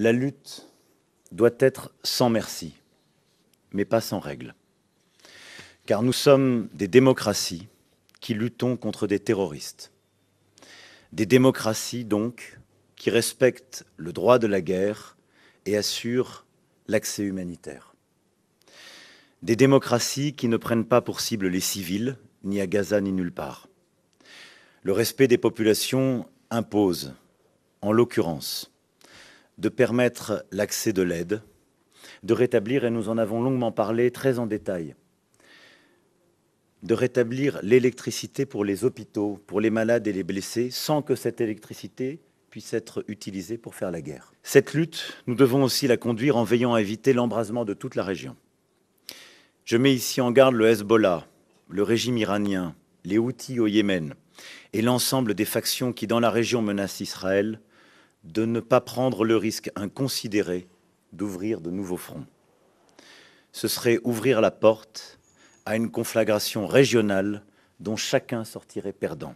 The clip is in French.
La lutte doit être sans merci, mais pas sans règles. Car nous sommes des démocraties qui luttons contre des terroristes. Des démocraties, donc, qui respectent le droit de la guerre et assurent l'accès humanitaire. Des démocraties qui ne prennent pas pour cible les civils, ni à Gaza, ni nulle part. Le respect des populations impose, en l'occurrence, de permettre l'accès de l'aide, de rétablir, et nous en avons longuement parlé, très en détail, de rétablir l'électricité pour les hôpitaux, pour les malades et les blessés, sans que cette électricité puisse être utilisée pour faire la guerre. Cette lutte, nous devons aussi la conduire en veillant à éviter l'embrasement de toute la région. Je mets ici en garde le Hezbollah, le régime iranien, les Houthis au Yémen et l'ensemble des factions qui, dans la région, menacent Israël de ne pas prendre le risque inconsidéré d'ouvrir de nouveaux fronts. Ce serait ouvrir la porte à une conflagration régionale dont chacun sortirait perdant.